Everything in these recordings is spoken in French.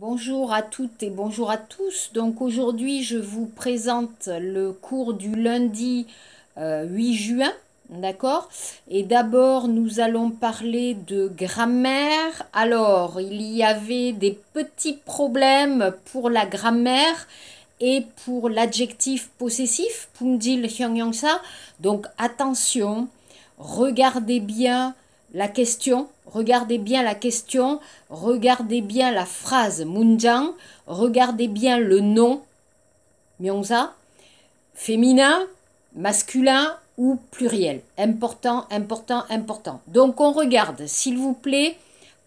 Bonjour à toutes et bonjour à tous. Donc aujourd'hui, je vous présente le cours du lundi 8 euh, juin. D'accord Et d'abord, nous allons parler de grammaire. Alors, il y avait des petits problèmes pour la grammaire et pour l'adjectif possessif, Donc, attention, regardez bien la question, regardez bien la question, regardez bien la phrase Munjang, regardez bien le nom Myongza, féminin, masculin ou pluriel. Important, important, important. Donc on regarde, s'il vous plaît,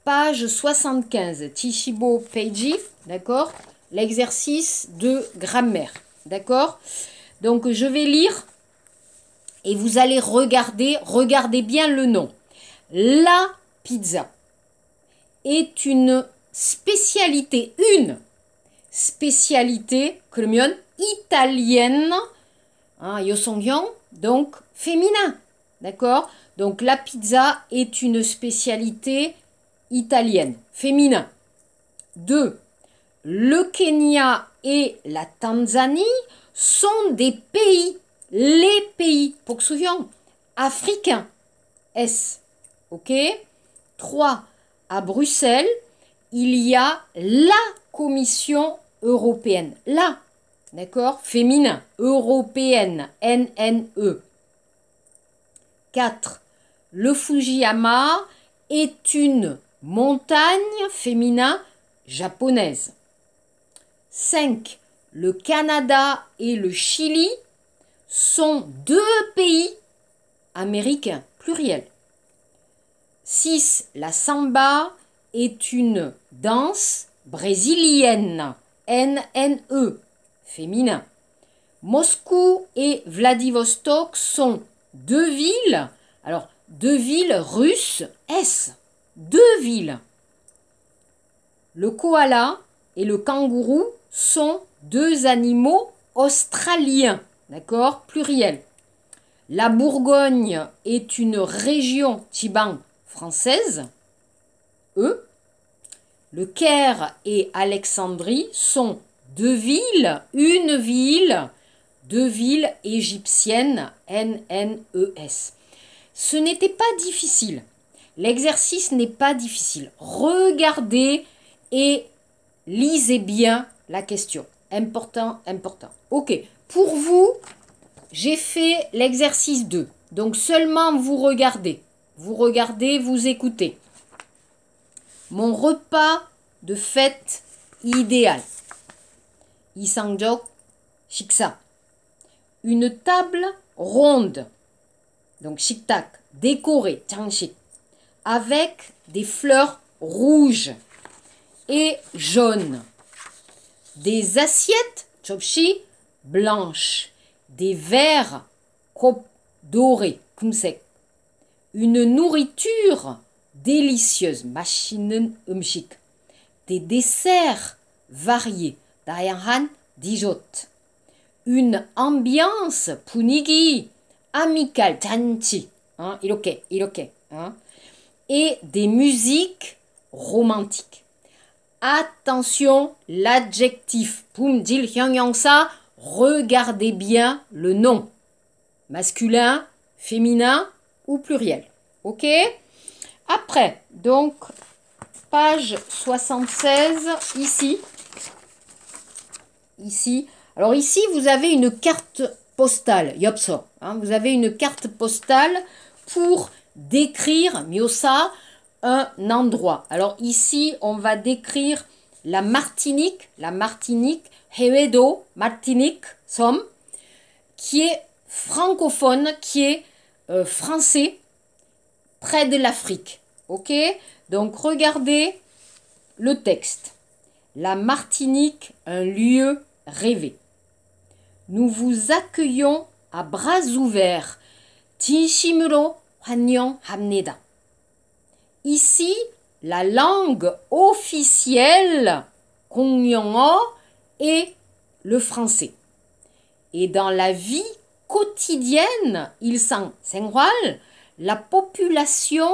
page 75, Tishibo Peiji, d'accord L'exercice de grammaire, d'accord Donc je vais lire et vous allez regarder, regardez bien le nom la pizza est une spécialité, une spécialité, 그러면, italienne, hein, yosongyang, donc féminin, d'accord Donc la pizza est une spécialité italienne, féminin. Deux, Le Kenya et la Tanzanie sont des pays, les pays, pour que africains. S. OK 3. À Bruxelles, il y a la Commission européenne. La, d'accord Féminin, européenne, N-N-E. 4. Le Fujiyama est une montagne féminin japonaise. 5. Le Canada et le Chili sont deux pays américains, pluriel. 6. La samba est une danse brésilienne. n n e, féminin. Moscou et Vladivostok sont deux villes. Alors, deux villes russes, S. Deux villes. Le koala et le kangourou sont deux animaux australiens. D'accord Pluriel. La Bourgogne est une région, Tiban, Française, eux. Le Caire et Alexandrie sont deux villes, une ville, deux villes égyptiennes, N-N-E-S. Ce n'était pas difficile. L'exercice n'est pas difficile. Regardez et lisez bien la question. Important, important. Ok, pour vous, j'ai fait l'exercice 2. Donc seulement vous regardez. Vous regardez, vous écoutez. Mon repas de fête idéal. Isangjok shiksa. Une table ronde. Donc shiktak, décorée, changshik. Avec des fleurs rouges et jaunes. Des assiettes, chopshi, blanches. Des verres, dorés, kumsek une nourriture délicieuse, machinen des desserts variés, dayanhan dijot, une ambiance punigi, amicale, hein, hein, et des musiques romantiques. Attention, l'adjectif regardez bien le nom. Masculin, féminin, ou pluriel. OK Après, donc, page 76, ici. Ici. Alors ici, vous avez une carte postale, Yopso. Hein, vous avez une carte postale pour décrire, Miosa, un endroit. Alors ici, on va décrire la Martinique, la Martinique, Heredo, Martinique, Somme, qui est francophone, qui est euh, français près de l'Afrique. Ok Donc regardez le texte. La Martinique, un lieu rêvé. Nous vous accueillons à bras ouverts. Tinshimuro Hanyon Hamneda. Ici, la langue officielle Kongyongo est le français. Et dans la vie quotidienne, il s'en la population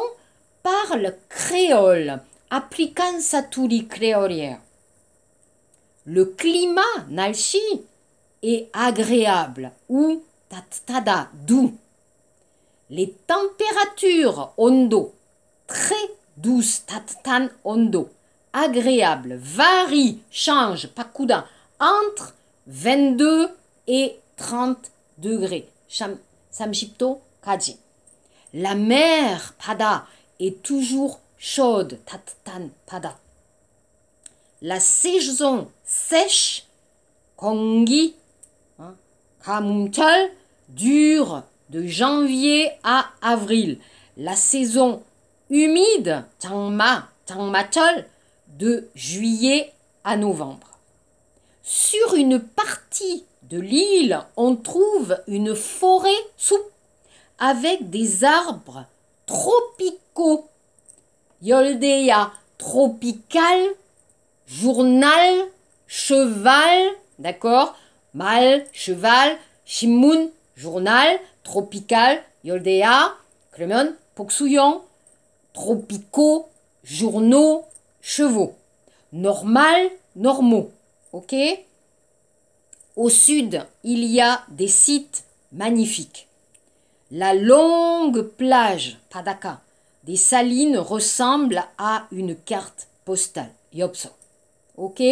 parle créole, appliquant sa toulie créolière. Le climat nalchi est agréable ou tada doux. Les températures ondo, très douces tatan ondo, agréable, varient, change, pakouda, entre 22 et 30 degré, samshipto-kaji. La mer, pada, est toujours chaude, tan pada. La saison sèche, kongi, hein, kamumchal, dure de janvier à avril. La saison humide, tangma, tangmatol, de juillet à novembre. Sur une partie de l'île, on trouve une forêt sous avec des arbres tropicaux. Yoldea tropical, journal, cheval, d'accord Mal, cheval, shimun, journal, tropical, yoldea, clément, poksuyon, tropicaux, journaux, chevaux. Normal, normaux. Ok au sud, il y a des sites magnifiques. La longue plage Padaka des salines ressemble à une carte postale. Yopso. Ok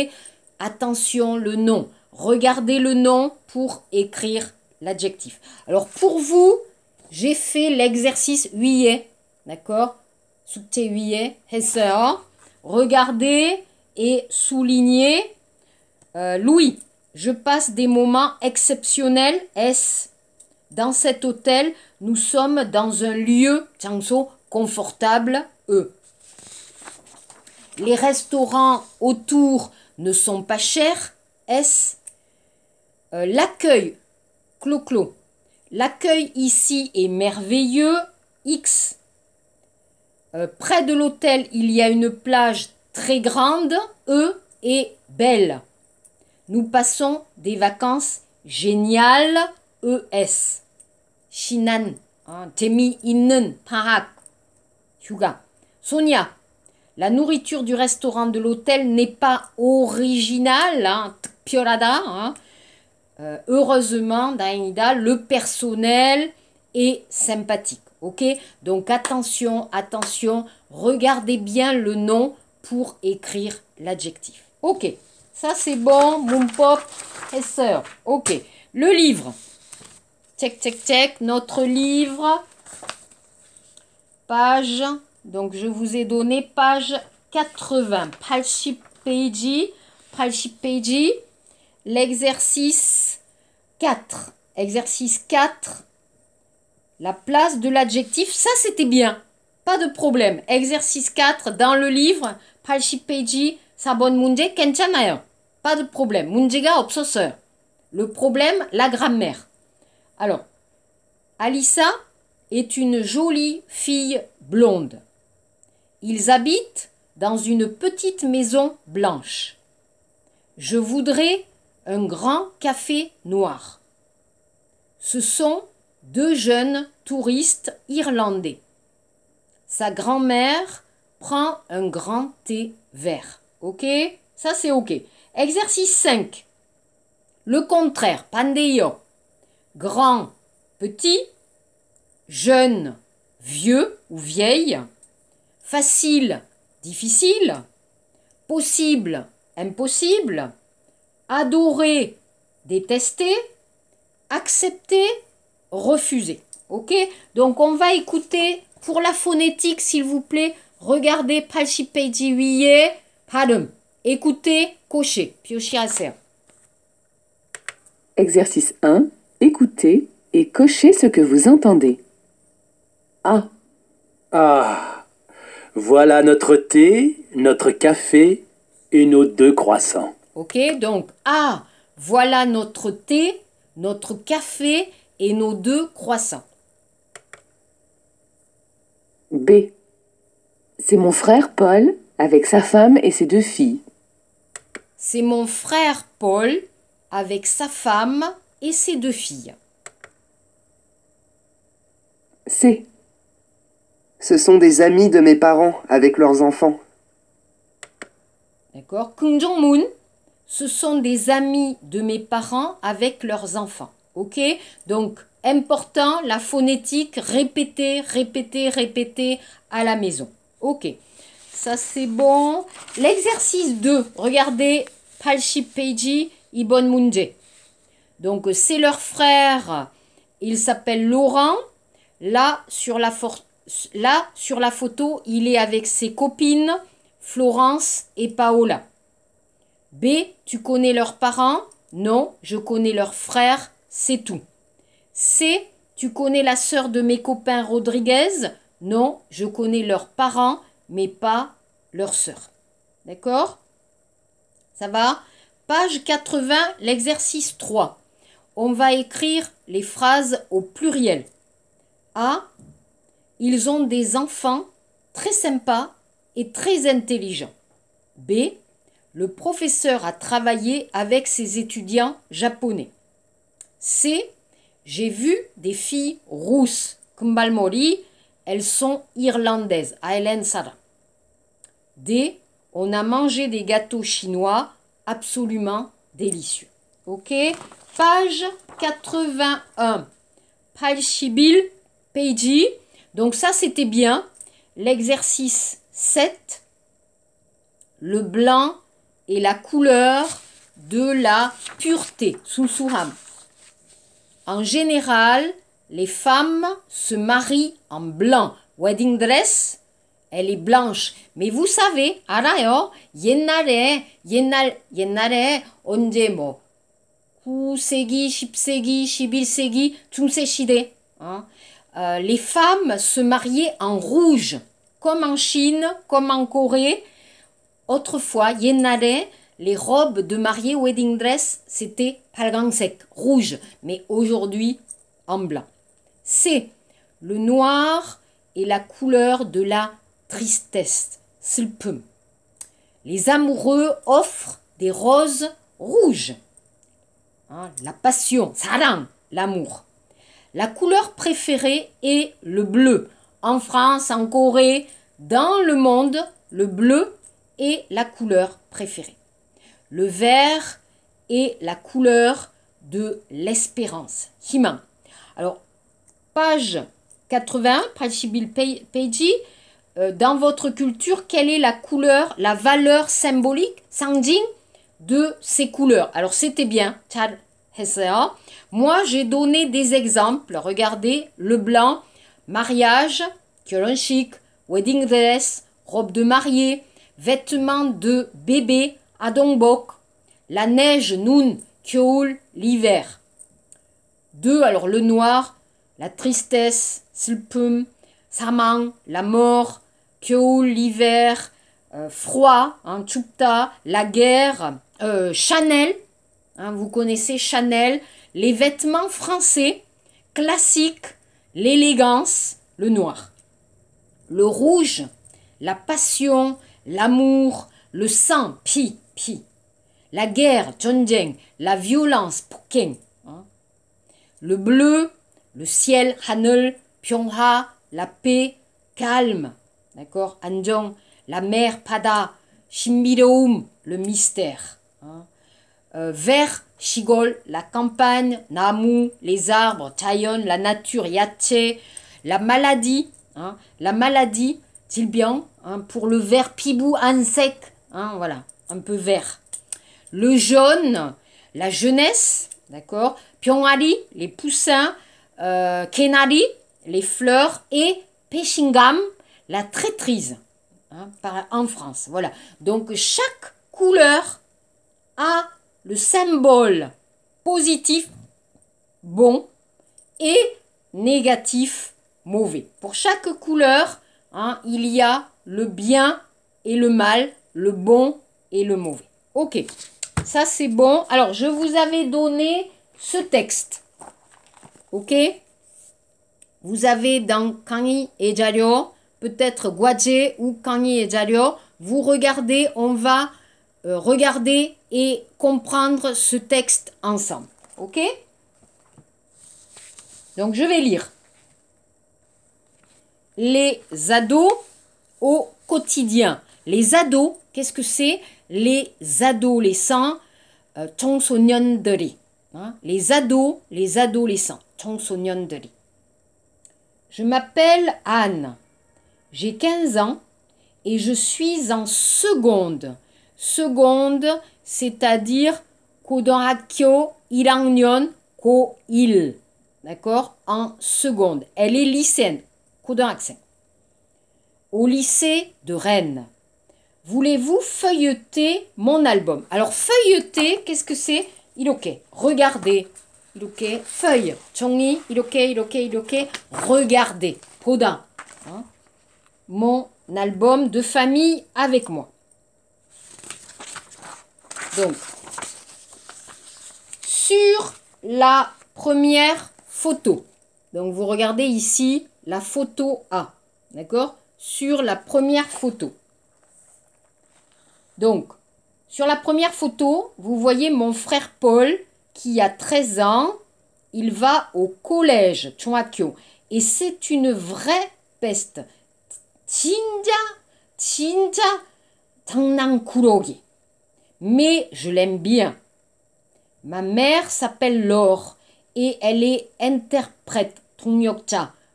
Attention le nom. Regardez le nom pour écrire l'adjectif. Alors pour vous, j'ai fait l'exercice huillet. D'accord huillet. Hein? Regardez et soulignez euh, Louis. Je passe des moments exceptionnels. S. Dans cet hôtel, nous sommes dans un lieu confortable. E. Les restaurants autour ne sont pas chers. S. Euh, l'accueil. Clo-clo. L'accueil ici est merveilleux. X. Euh, près de l'hôtel, il y a une plage très grande. E. Et belle. Nous passons des vacances géniales ES. Shinan, hein, Temi Innen, Parak, yuga. Sonia, la nourriture du restaurant de l'hôtel n'est pas originale, hein, hein. Euh, heureusement, Dainida, le personnel est sympathique. Ok Donc attention, attention, regardez bien le nom pour écrire l'adjectif. Ok ça, c'est bon, mon pop et sœur. Ok. Le livre. Tchèque, tchèque, tchèque. Notre livre. Page. Donc, je vous ai donné page 80. Page Palchipeji. L'exercice 4. Exercice 4. La place de l'adjectif. Ça, c'était bien. Pas de problème. Exercice 4 dans le livre. Palchipeji. 4 Pas de problème. Le problème, la grammaire. Alors, Alissa est une jolie fille blonde. Ils habitent dans une petite maison blanche. Je voudrais un grand café noir. Ce sont deux jeunes touristes irlandais. Sa grand-mère prend un grand thé vert. Ok Ça, c'est ok. Exercice 5. Le contraire, pandeio. Grand, petit, jeune, vieux ou vieille, facile, difficile, possible, impossible, adorer, détester, accepter, refuser. Ok Donc on va écouter pour la phonétique, s'il vous plaît, regardez oui. Adam Écoutez, cochez. Piochez à Exercice 1. Écoutez et cochez ce que vous entendez. A. Ah. Voilà notre thé, notre café et nos deux croissants. Ok, donc A. voilà notre thé, notre café et nos deux croissants. B. C'est mon frère Paul avec sa femme et ses deux filles. C'est mon frère Paul avec sa femme et ses deux filles. C'est. Ce sont des amis de mes parents avec leurs enfants. D'accord. Kung moon ce sont des amis de mes parents avec leurs enfants. Ok Donc, important, la phonétique, répéter, répéter, répéter à la maison. Ok. Ça, c'est bon. L'exercice 2. Regardez. Palship Peiji, Ibon Munje. Donc, c'est leur frère. Il s'appelle Laurent. Là sur, la Là, sur la photo, il est avec ses copines, Florence et Paola. B. Tu connais leurs parents Non, je connais leurs frère, c'est tout. C. Tu connais la sœur de mes copains Rodriguez Non, je connais leurs parents, mais pas leur sœur. D'accord Ça va Page 80, l'exercice 3. On va écrire les phrases au pluriel. A. Ils ont des enfants très sympas et très intelligents. B. Le professeur a travaillé avec ses étudiants japonais. C. J'ai vu des filles rousses. Kumbalmori, elles sont irlandaises. Island Sara. D. On a mangé des gâteaux chinois absolument délicieux. Ok Page 81. Palshibil. Peiji. Donc ça, c'était bien. L'exercice 7. Le blanc et la couleur de la pureté. Sunsuham. En général, les femmes se marient en blanc. Wedding dress, elle est blanche. Mais vous savez, 알아요. 옛날에, 옛날, 옛날에, 언제 뭐, 9세기, 10세기, 11 les femmes se mariaient en rouge, comme en Chine, comme en Corée. Autrefois, 옛날에, les robes de mariée wedding dress, c'était sec, rouge, mais aujourd'hui en blanc. C'est le noir est la couleur de la tristesse, slpum. Les amoureux offrent des roses rouges. Hein, la passion, saram, l'amour. La couleur préférée est le bleu. En France, en Corée, dans le monde, le bleu est la couleur préférée. Le vert est la couleur de l'espérance. Himan. Alors, page 80, Prachibil Peiji, dans votre culture, quelle est la couleur, la valeur symbolique, sanjin, de ces couleurs Alors c'était bien, Moi j'ai donné des exemples, regardez, le blanc, mariage, kyolon chic, wedding dress, robe de mariée, vêtements de bébé, adongbok, la neige, nun, kyoul, l'hiver. Deux, alors le noir, la tristesse, slpum, saman, la mort, kyo, l'hiver, euh, froid, hein, la guerre, euh, Chanel, hein, vous connaissez Chanel, les vêtements français, classiques, l'élégance, le noir. Le rouge, la passion, l'amour, le sang, pi, pi. La guerre, la violence, puken. Hein. Le bleu, le ciel, hanul, Pyongha, la paix, calme. D'accord Anjong, la mer Pada. shimbiroum, le mystère. Hein? Euh, vert, Shigol, la campagne. Namu, les arbres. Chayon, la nature. Yache, la maladie. Hein, la maladie, Tilbian, bien, hein, pour le vert Pibou Ansek. Hein, voilà, un peu vert. Le jaune, la jeunesse. D'accord Pyongari, les poussins. Euh, kenari, les fleurs et Peshingam, la traîtrise, hein, en France. Voilà. Donc chaque couleur a le symbole positif bon et négatif mauvais. Pour chaque couleur, hein, il y a le bien et le mal, le bon et le mauvais. Ok, ça c'est bon. Alors, je vous avais donné ce texte. Ok vous avez dans Kangi et Jalio, peut-être Guadje ou Kangi et Jalio, vous regardez, on va euh, regarder et comprendre ce texte ensemble. Ok Donc je vais lire. Les ados au quotidien. Les ados, qu'est-ce que c'est Les adolescents, euh, hein? les ados, les adolescents, je m'appelle Anne. J'ai 15 ans et je suis en seconde. Seconde, c'est-à-dire Ko Il. D'accord En seconde. Elle est lycéenne. Au lycée de Rennes. Voulez-vous feuilleter mon album Alors, feuilleter, qu'est-ce que c'est Il ok. Regardez. Ok feuille, 종이 이렇게 ok ok regardez, 보다. Mon album de famille avec moi. Donc, sur la première photo. Donc, vous regardez ici la photo A. D'accord Sur la première photo. Donc, sur la première photo, vous voyez mon frère Paul qui a 13 ans, il va au collège et c'est une vraie peste. Mais je l'aime bien. Ma mère s'appelle Laure et elle est interprète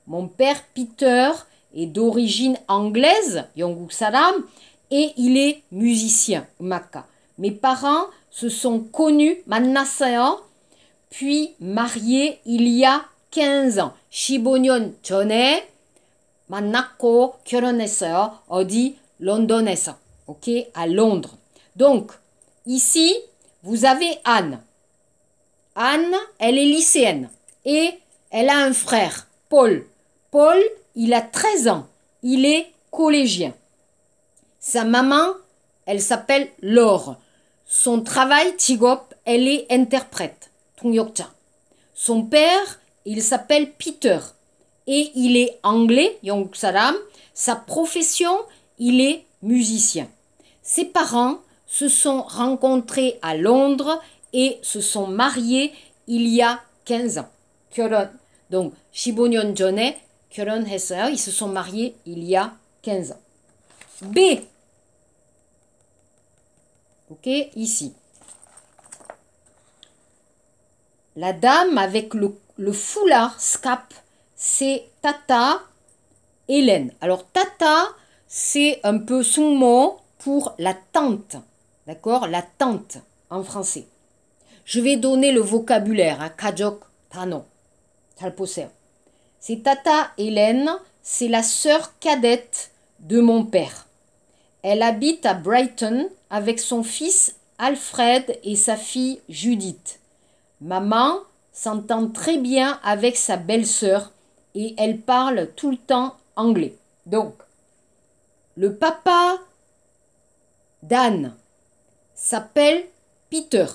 Mon père Peter est d'origine anglaise, Yongu et il est musicien, Maka. Mes parents se sont connus, puis mariés il y a 15 ans. Chibonion Chone, Manako 만났고 a dit OK, à Londres. Donc, ici, vous avez Anne. Anne, elle est lycéenne et elle a un frère, Paul. Paul, il a 13 ans. Il est collégien. Sa maman, elle s'appelle Laure. Son travail, Tigop, elle est interprète, 통역자. Son père, il s'appelle Peter et il est anglais, Yongsaram. Sa profession, il est musicien. Ses parents se sont rencontrés à Londres et se sont mariés il y a 15 ans. Donc, Shibonyon 결혼했어요, ils se sont mariés il y a 15 ans. B. Ok, ici. La dame avec le, foulard scap, c'est Tata Hélène. Alors Tata, c'est un peu son mot pour la tante. D'accord La tante en français. Je vais donner le vocabulaire. à hein, Kajok Tano. C'est Tata Hélène, c'est la sœur cadette de mon père. Elle habite à Brighton avec son fils Alfred et sa fille Judith. Maman s'entend très bien avec sa belle-sœur et elle parle tout le temps anglais. Donc, le papa d'Anne s'appelle Peter.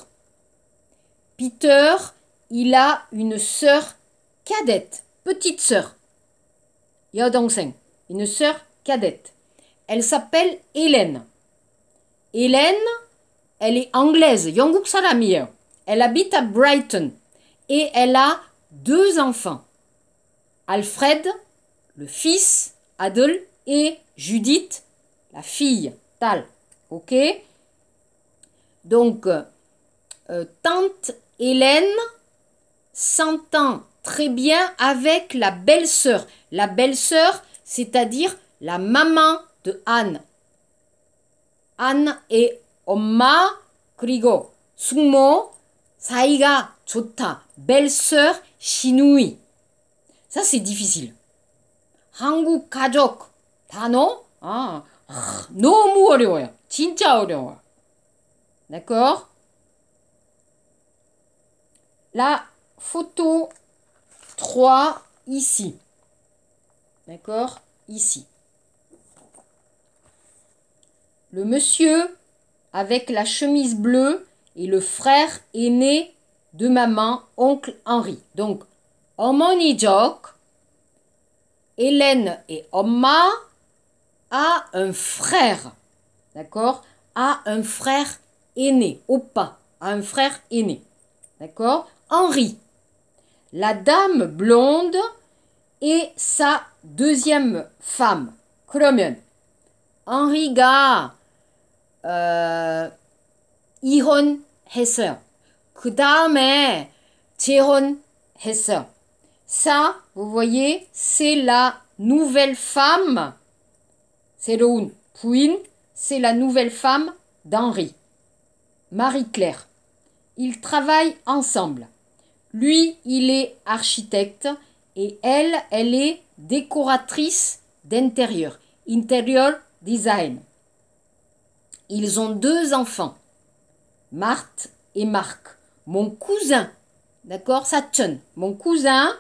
Peter, il a une sœur cadette, petite sœur. donc une sœur cadette. Elle s'appelle Hélène. Hélène, elle est anglaise, Elle habite à Brighton et elle a deux enfants. Alfred, le fils, Adel, et Judith, la fille, Tal. Ok Donc, euh, tante Hélène s'entend très bien avec la belle-sœur. La belle-sœur, c'est-à-dire la maman Anne. et Oma, Krigo, Sumo, Saiga, Chota, belle-sœur, Shinui. Ça, c'est difficile. Kajok, Tano, No D'accord La photo 3 ici. D'accord Ici. Le monsieur avec la chemise bleue est le frère aîné de maman, oncle Henri. Donc, Omoni Jock, Hélène et Oma a un frère. D'accord A un frère aîné. Opa a un frère aîné. D'accord Henri. La dame blonde est sa deuxième femme. Kromion. Henri 언리가 어, 이혼했어요. 그 다음에 재혼했어요. Ça, vous voyez, c'est la nouvelle femme. C'est le Pouin, c'est la nouvelle femme d'Henri. Marie-Claire. Ils travaillent ensemble. Lui, il est architecte et elle, elle est décoratrice d'intérieur. Intérieur, design. Ils ont deux enfants, Marthe et Marc. Mon cousin, d'accord, Satchun, mon cousin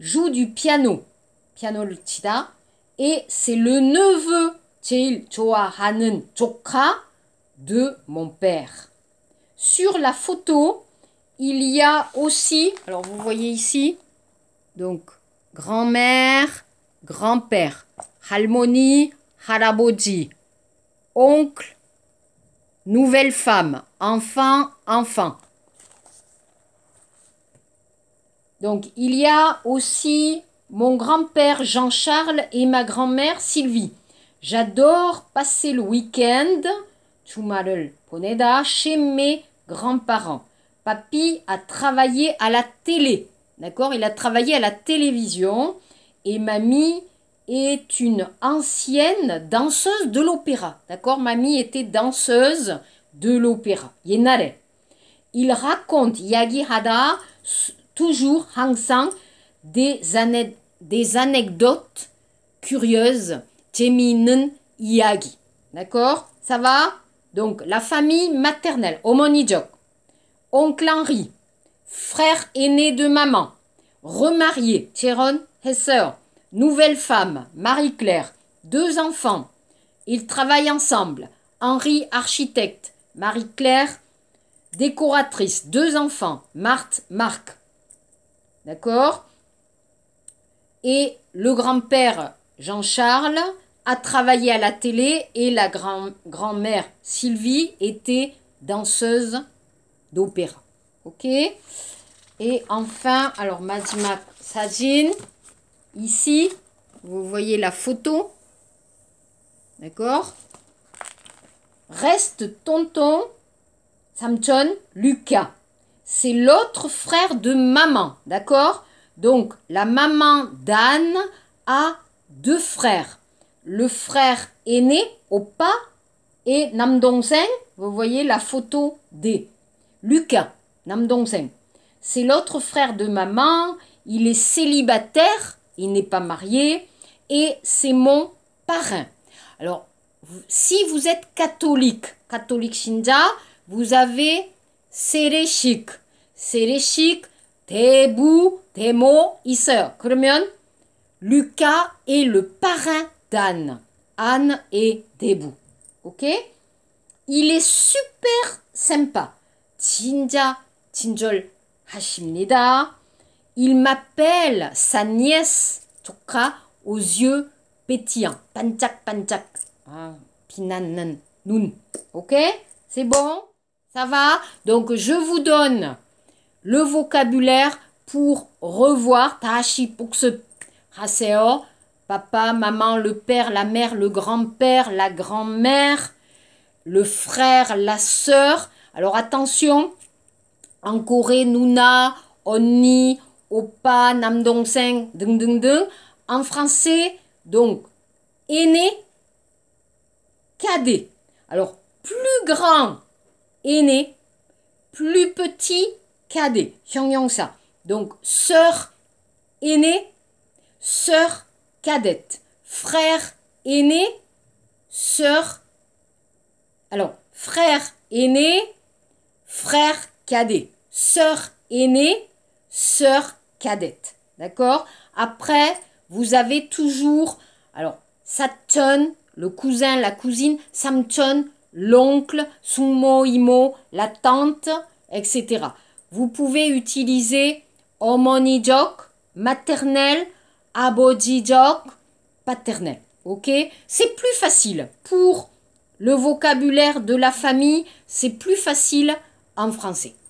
joue du piano, piano et c'est le neveu, Choa hanun Chokra de mon père. Sur la photo, il y a aussi, alors vous voyez ici, donc grand-mère, grand-père, harmonie, Harabodji, oncle, nouvelle femme, enfant, enfant. Donc il y a aussi mon grand-père Jean-Charles et ma grand-mère Sylvie. J'adore passer le week-end, chez mes grands-parents. Papy a travaillé à la télé, d'accord Il a travaillé à la télévision et mamie est une ancienne danseuse de l'opéra. D'accord Mamie était danseuse de l'opéra. Yenare. Il raconte, Yagi Hada, toujours Hang des, anecdotes curieuses. Jeminen Yagi. D'accord Ça va Donc, la famille maternelle, Omonijok, oncle Henri, frère aîné de maman, remarié, Cheron soeur. Nouvelle femme, Marie-Claire, deux enfants. Ils travaillent ensemble. Henri, architecte. Marie-Claire, décoratrice. Deux enfants. Marthe, Marc. D'accord Et le grand-père, Jean-Charles, a travaillé à la télé et la grand- mère Sylvie, était danseuse d'opéra. Ok Et enfin, alors Majima Sajin. Ici, vous voyez la photo. D'accord Reste tonton Samson Lucas. C'est l'autre frère de maman. D'accord Donc, la maman d'Anne a deux frères. Le frère aîné, Opa, et namdong Vous voyez la photo des Lucas, namdong C'est l'autre frère de maman. Il est célibataire il n'est pas marié, et c'est mon parrain. Alors, si vous êtes catholique, catholique Shinja, vous avez Sereshik. Sereshik, Tebu, Demo, Isser. 그러면, Lucas est le parrain d'Anne. Anne et Debu. Ok Il est super sympa. 진짜 친절하십니다. Il m'appelle sa nièce, cas, aux yeux pétillants. Panchak, panchak. Ah, nan nun. Ok C'est bon Ça va Donc, je vous donne le vocabulaire pour revoir Tahashi Pukse raseo. Papa, maman, le père, la mère, le grand-père, la grand-mère, le frère, la sœur. Alors attention, en Corée, Nuna, Oni... Opa, En français, donc, aîné, cadet. Alors, plus grand, aîné, plus petit, cadet. ça. Donc, sœur, aînée, sœur, cadette. Frère, aîné, sœur. Alors, frère, aîné, frère, cadet. Sœur, aîné, sœur cadette. D'accord Après, vous avez toujours, alors, Saturn, le cousin, la cousine, Samton, l'oncle, son Imo, la tante, etc. Vous pouvez utiliser Omonijok, maternel, Abojijok, paternel. Ok C'est plus facile. Pour le vocabulaire de la famille, c'est plus facile en français.